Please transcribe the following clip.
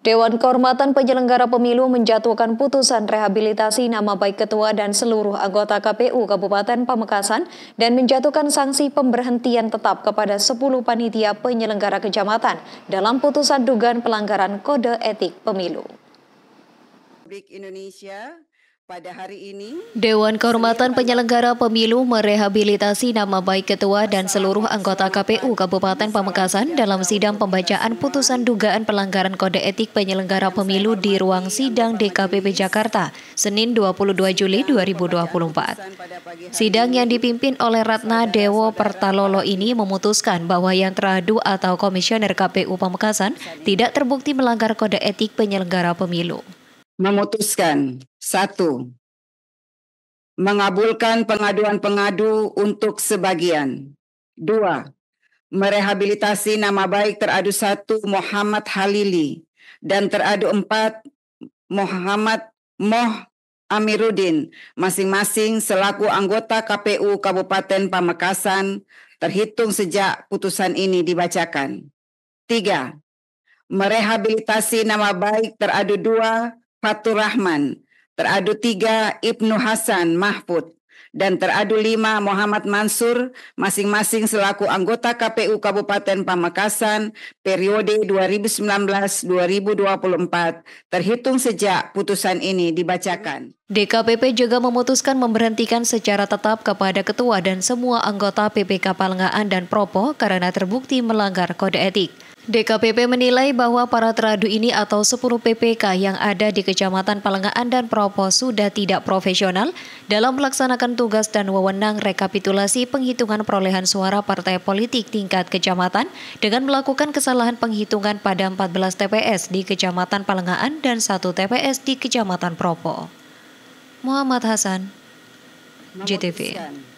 Dewan Kehormatan Penyelenggara Pemilu menjatuhkan putusan rehabilitasi nama baik ketua dan seluruh anggota KPU Kabupaten Pamekasan dan menjatuhkan sanksi pemberhentian tetap kepada 10 panitia penyelenggara kecamatan dalam putusan dugaan pelanggaran kode etik pemilu. Pada hari ini, Dewan Kehormatan Penyelenggara Pemilu merehabilitasi nama baik ketua dan seluruh anggota KPU Kabupaten Pamekasan dalam sidang pembacaan putusan dugaan pelanggaran kode etik penyelenggara pemilu di ruang sidang DKPP Jakarta, Senin 22 Juli 2024. Sidang yang dipimpin oleh Ratna Dewo Pertalolo ini memutuskan bahwa yang teradu atau komisioner KPU Pamekasan tidak terbukti melanggar kode etik penyelenggara pemilu memutuskan satu mengabulkan pengaduan pengadu untuk sebagian. Dua, merehabilitasi nama baik teradu satu Muhammad Halili dan teradu empat Muhammad Moh Amiruddin, masing-masing selaku anggota KPU Kabupaten Pamekasan terhitung sejak putusan ini dibacakan. Tiga, merehabilitasi nama baik teradu dua Fatur Rahman, teradu tiga Ibnu Hasan Mahfud, dan teradu lima Muhammad Mansur, masing-masing selaku anggota KPU Kabupaten Pamekasan periode 2019-2024, terhitung sejak putusan ini dibacakan. DKPP juga memutuskan memberhentikan secara tetap kepada ketua dan semua anggota PPK Palengaan dan Propo karena terbukti melanggar kode etik. DKPP menilai bahwa para teradu ini atau 10 PPK yang ada di Kecamatan Palengaan dan Propo sudah tidak profesional dalam melaksanakan tugas dan wewenang rekapitulasi penghitungan perolehan suara partai politik tingkat kecamatan dengan melakukan kesalahan penghitungan pada 14 TPS di Kecamatan Palengaan dan 1 TPS di Kecamatan Propo. Muhammad Hasan, JTV.